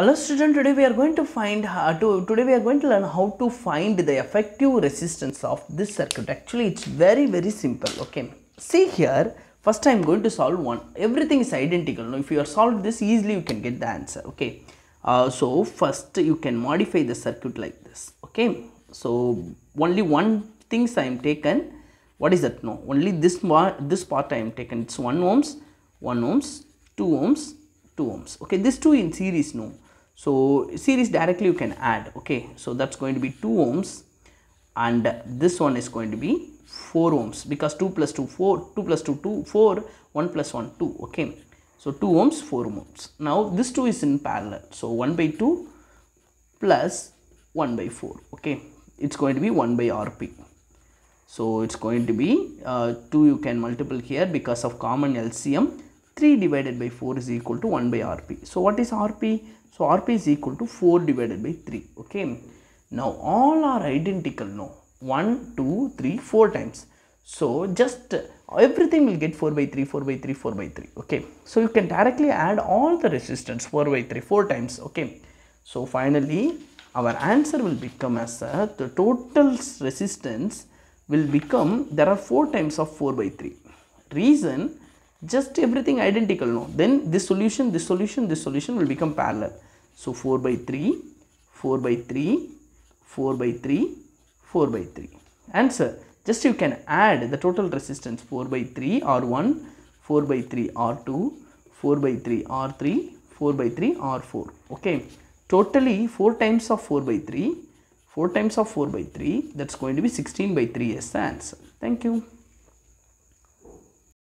Hello student, today we are going to find how to, today we are going to learn how to find the effective resistance of this circuit. Actually, it's very very simple. Okay, see here, first I am going to solve one. Everything is identical. Now, if you are solved this easily, you can get the answer. Okay, uh, so first you can modify the circuit like this. Okay, so only one things I am taken. What is that? No, only this this part I am taken. It's one ohms, one ohms, two ohms, 2 ohms okay this 2 in series no so series directly you can add okay so that's going to be 2 ohms and this one is going to be 4 ohms because 2 plus 2 4 2 plus 2 2 4 1 plus 1 2 okay so 2 ohms 4 ohms now this 2 is in parallel so 1 by 2 plus 1 by 4 okay it's going to be 1 by rp so it's going to be uh, 2 you can multiple here because of common LCM 3 divided by 4 is equal to 1 by rp. So what is rp? So rp is equal to 4 divided by 3. Okay. Now all are identical No. 1, 2, 3, 4 times. So just everything will get 4 by 3, 4 by 3, 4 by 3. Okay. So you can directly add all the resistance 4 by 3, 4 times. Okay. So finally our answer will become as uh, the total resistance will become there are 4 times of 4 by 3. Reason just everything identical no then this solution this solution this solution will become parallel so 4 by 3 4 by 3 4 by 3 4 by 3 answer just you can add the total resistance 4 by 3 r1 4 by 3 r2 4 by 3 r3 4 by 3 r4 okay totally 4 times of 4 by 3 4 times of 4 by 3 that's going to be 16 by 3 is the answer thank you